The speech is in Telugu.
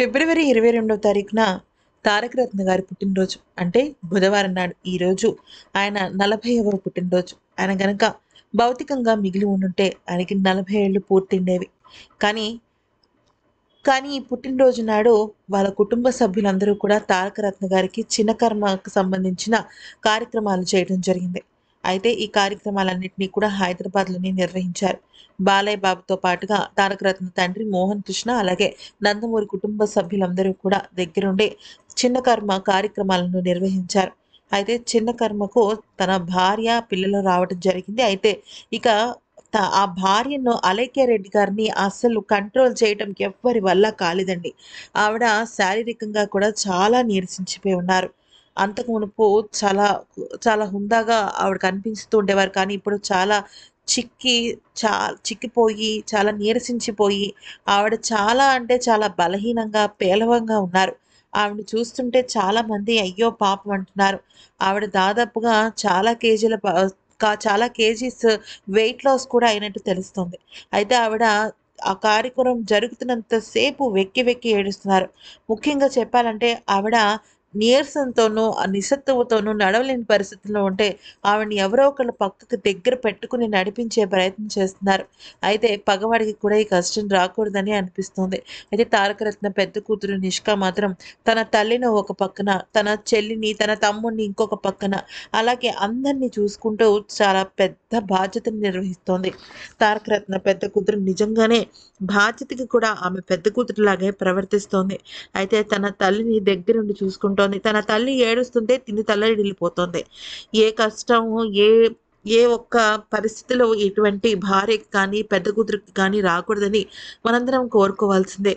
ఫిబ్రవరి ఇరవై రెండవ తారీఖున తారకరత్న గారి పుట్టినరోజు అంటే బుధవారం నాడు ఈరోజు ఆయన నలభైవ పుట్టినరోజు ఆయన గనక భౌతికంగా మిగిలి ఉండుంటే ఆయనకి నలభై ఏళ్ళు పూర్తిండేవి కానీ కానీ ఈ పుట్టినరోజు నాడు వాళ్ళ కుటుంబ సభ్యులందరూ కూడా తారక రత్న గారికి చిన్న కర్మకు సంబంధించిన కార్యక్రమాలు చేయడం జరిగింది అయితే ఈ కార్యక్రమాలన్నింటినీ కూడా హైదరాబాద్లోనే నిర్వహించారు బాలయ్య బాబుతో పాటుగా తారకరత్న తండ్రి మోహన్ కృష్ణ అలాగే నందమూరి కుటుంబ సభ్యులందరూ కూడా దగ్గరుండి చిన్న కర్మ కార్యక్రమాలను నిర్వహించారు అయితే చిన్న కర్మకు తన భార్య పిల్లలు రావడం జరిగింది అయితే ఇక ఆ భార్యను అలైక్య రెడ్డి గారిని అస్సలు కంట్రోల్ చేయడం ఎవ్వరి వల్ల కాలేదండి ఆవిడ శారీరకంగా కూడా చాలా నీరసించిపోయి ఉన్నారు అంతకు మునుపు చాలా చాలా హుందాగా ఆవిడ కనిపిస్తూ ఉండేవారు కానీ ఇప్పుడు చాలా చిక్కి చా చిక్కిపోయి చాలా నీరసించిపోయి ఆవిడ చాలా అంటే చాలా బలహీనంగా పేలవంగా ఉన్నారు ఆవిడ చూస్తుంటే చాలామంది అయ్యో పాపం అంటున్నారు ఆవిడ దాదాపుగా చాలా కేజీల చాలా కేజీస్ వెయిట్ లాస్ కూడా అయినట్టు తెలుస్తుంది అయితే ఆవిడ ఆ కార్యక్రమం జరుగుతున్నంతసేపు వెక్కి వెక్కి ఏడుస్తున్నారు ముఖ్యంగా చెప్పాలంటే ఆవిడ నీరసంతోనూ నిస్సత్తువతోనూ నడవలేని పరిస్థితుల్లో ఉంటే ఆవిడని ఎవరో ఒకళ్ళు పక్కకు దగ్గర పెట్టుకుని నడిపించే ప్రయత్నం చేస్తున్నారు అయితే పగవాడికి కూడా ఈ కష్టం రాకూడదని అనిపిస్తుంది అయితే తారకరత్న పెద్ద కూతురు నిష్క మాత్రం తన తల్లిని ఒక పక్కన తన చెల్లిని తన తమ్ముడిని ఇంకొక పక్కన అలాగే అందరినీ చూసుకుంటూ చాలా పెద్ద పెద్ద బాధ్యతను నిర్వహిస్తోంది తారకరత్న పెద్ద కూతురు నిజంగానే బాధ్యతకి కూడా ఆమె పెద్ద కూతురులాగే ప్రవర్తిస్తోంది అయితే తన తల్లిని దగ్గరుండి చూసుకుంటోంది తన తల్లి ఏడుస్తుంటే తిని వెళ్ళిపోతుంది ఏ కష్టము ఏ ఏ ఒక్క పరిస్థితిలో ఎటువంటి భార్యకి కానీ పెద్ద కూతురికి కానీ రాకూడదని మనందరం కోరుకోవాల్సిందే